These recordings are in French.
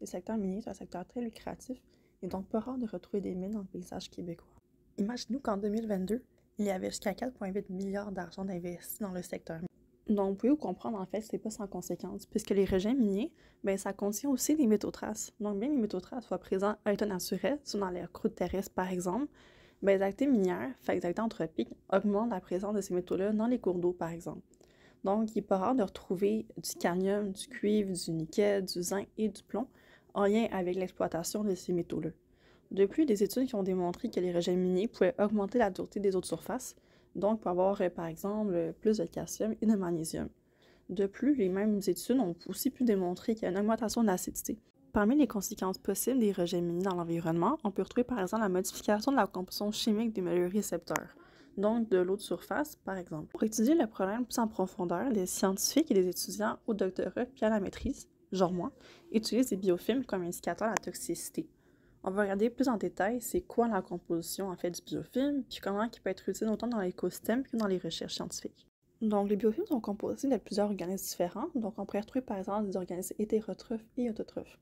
Le secteur minier est un secteur très lucratif, et donc pas rare de retrouver des mines dans le paysage québécois. Imaginez-nous qu'en 2022, il y avait jusqu'à 4,8 milliards d'argent investi dans le secteur. minier. Donc, vous pouvez vous comprendre, en fait, ce n'est pas sans conséquence, puisque les rejets miniers, ben, ça contient aussi des métaux traces. Donc, bien les métaux traces soient présents à l'état naturel, soit dans les croûtes terrestres, par exemple, ben, les activités minières, fait les activités anthropiques, augmentent la présence de ces métaux-là dans les cours d'eau, par exemple. Donc, il est pas rare de retrouver du cadmium, du cuivre, du nickel, du zinc et du plomb en lien avec l'exploitation de ces métaux-là. plus, des études qui ont démontré que les rejets miniers pouvaient augmenter la dureté des eaux de surface, donc pour avoir, euh, par exemple, euh, plus de calcium et de magnésium. De plus, les mêmes études ont aussi pu démontrer qu'il y a une augmentation de l'acidité. Parmi les conséquences possibles des rejets miniers dans l'environnement, on peut retrouver par exemple la modification de la composition chimique des meilleurs récepteurs, donc de l'eau de surface par exemple. Pour étudier le problème plus en profondeur, les scientifiques et les étudiants au doctorat puis à la maîtrise genre moi, utilisent les biofilms comme indicateur de la toxicité. On va regarder plus en détail c'est quoi la composition en fait du biofilm, puis comment il peut être utile autant dans l'écosystème que dans les recherches scientifiques. Donc, les biofilms sont composés de plusieurs organismes différents. Donc, on pourrait retrouver par exemple des organismes hétérotrophes et autotrophes.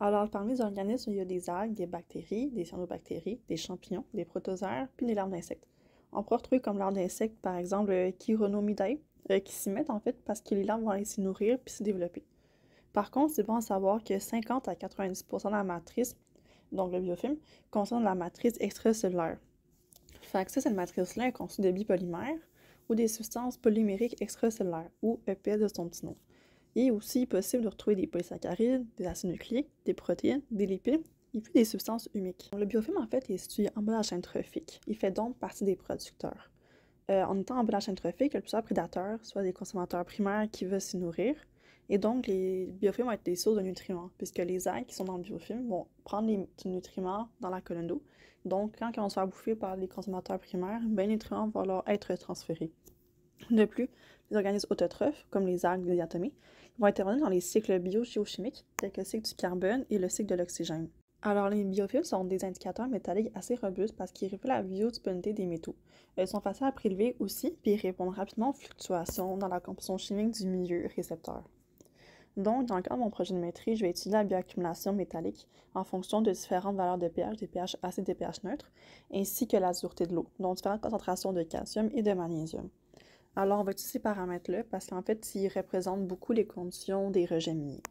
Alors, parmi les organismes, il y a des algues, des bactéries, des cyanobactéries, des champignons, des protozoaires, puis des larves d'insectes. On pourrait retrouver comme larves d'insectes, par exemple, euh, Chironomidae, euh, qui s'y mettent en fait parce que les larves vont aller s'y nourrir puis se développer. Par contre, c'est bon à savoir que 50 à 90 de la matrice, donc le biofilm, concerne la matrice extracellulaire. Fait que cette matrice-là est conçue de bipolymères ou des substances polymériques extracellulaires, ou EPS de son petit nom. Il est aussi possible de retrouver des polysaccharides, des acides nucléiques, des protéines, des lipides et puis des substances humiques. le biofilm, en fait, est situé en bas de la chaîne trophique. Il fait donc partie des producteurs. Euh, en étant en bas de la chaîne trophique, le plusieurs prédateurs, soit des consommateurs primaires qui veulent s'y nourrir, et donc, les biofilms vont être des sources de nutriments, puisque les algues qui sont dans le biofilm vont prendre les nutriments dans la colonne d'eau. Donc, quand elles vont se faire bouffer par les consommateurs primaires, ben, les nutriments vont leur être transférés. De plus, les organismes autotrophes, comme les algues les vont intervenir dans les cycles bio-géochimiques, tels que le cycle du carbone et le cycle de l'oxygène. Alors, les biofilms sont des indicateurs métalliques assez robustes parce qu'ils révèlent la biodisponibilité des métaux. Ils sont faciles à prélever aussi, puis ils répondent rapidement aux fluctuations dans la composition chimique du milieu récepteur. Donc, dans le cadre de mon projet de maîtrise, je vais étudier la bioaccumulation métallique en fonction de différentes valeurs de pH, des pH acides et pH neutres, ainsi que la dureté de l'eau, donc différentes concentrations de calcium et de magnésium. Alors, on va utiliser ces paramètres-là parce qu'en fait, ils représentent beaucoup les conditions des rejets miniers.